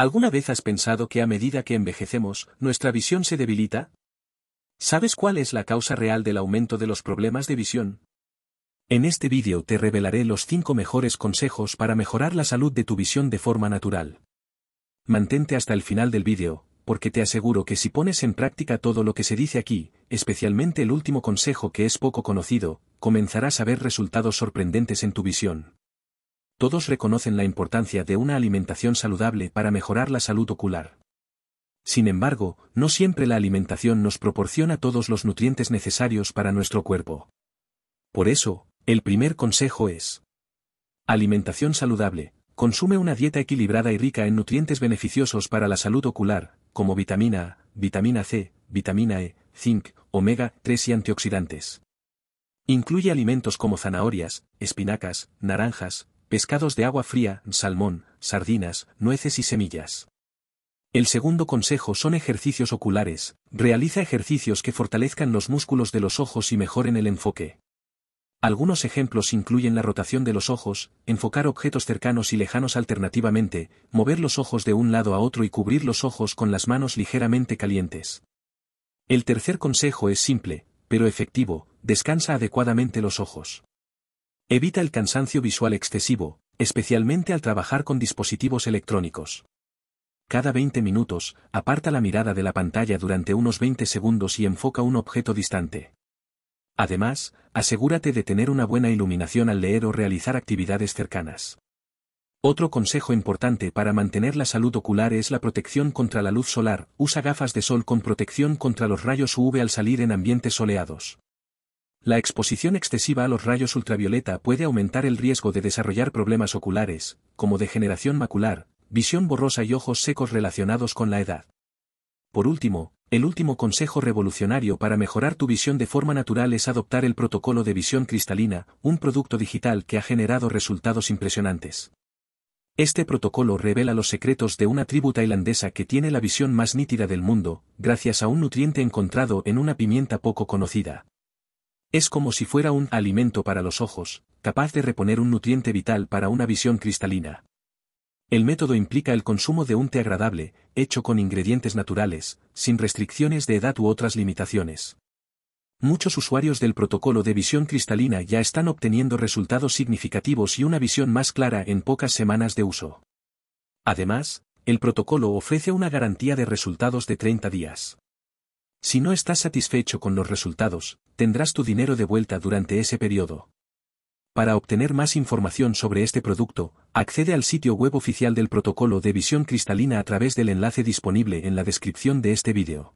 ¿Alguna vez has pensado que a medida que envejecemos, nuestra visión se debilita? ¿Sabes cuál es la causa real del aumento de los problemas de visión? En este vídeo te revelaré los cinco mejores consejos para mejorar la salud de tu visión de forma natural. Mantente hasta el final del vídeo, porque te aseguro que si pones en práctica todo lo que se dice aquí, especialmente el último consejo que es poco conocido, comenzarás a ver resultados sorprendentes en tu visión todos reconocen la importancia de una alimentación saludable para mejorar la salud ocular. Sin embargo, no siempre la alimentación nos proporciona todos los nutrientes necesarios para nuestro cuerpo. Por eso, el primer consejo es alimentación saludable. Consume una dieta equilibrada y rica en nutrientes beneficiosos para la salud ocular, como vitamina A, vitamina C, vitamina E, zinc, omega 3 y antioxidantes. Incluye alimentos como zanahorias, espinacas, naranjas, pescados de agua fría, salmón, sardinas, nueces y semillas. El segundo consejo son ejercicios oculares, realiza ejercicios que fortalezcan los músculos de los ojos y mejoren el enfoque. Algunos ejemplos incluyen la rotación de los ojos, enfocar objetos cercanos y lejanos alternativamente, mover los ojos de un lado a otro y cubrir los ojos con las manos ligeramente calientes. El tercer consejo es simple, pero efectivo, descansa adecuadamente los ojos. Evita el cansancio visual excesivo, especialmente al trabajar con dispositivos electrónicos. Cada 20 minutos, aparta la mirada de la pantalla durante unos 20 segundos y enfoca un objeto distante. Además, asegúrate de tener una buena iluminación al leer o realizar actividades cercanas. Otro consejo importante para mantener la salud ocular es la protección contra la luz solar. Usa gafas de sol con protección contra los rayos UV al salir en ambientes soleados. La exposición excesiva a los rayos ultravioleta puede aumentar el riesgo de desarrollar problemas oculares, como degeneración macular, visión borrosa y ojos secos relacionados con la edad. Por último, el último consejo revolucionario para mejorar tu visión de forma natural es adoptar el protocolo de visión cristalina, un producto digital que ha generado resultados impresionantes. Este protocolo revela los secretos de una tribu tailandesa que tiene la visión más nítida del mundo, gracias a un nutriente encontrado en una pimienta poco conocida. Es como si fuera un alimento para los ojos, capaz de reponer un nutriente vital para una visión cristalina. El método implica el consumo de un té agradable, hecho con ingredientes naturales, sin restricciones de edad u otras limitaciones. Muchos usuarios del protocolo de visión cristalina ya están obteniendo resultados significativos y una visión más clara en pocas semanas de uso. Además, el protocolo ofrece una garantía de resultados de 30 días. Si no estás satisfecho con los resultados, tendrás tu dinero de vuelta durante ese periodo. Para obtener más información sobre este producto, accede al sitio web oficial del protocolo de visión cristalina a través del enlace disponible en la descripción de este vídeo.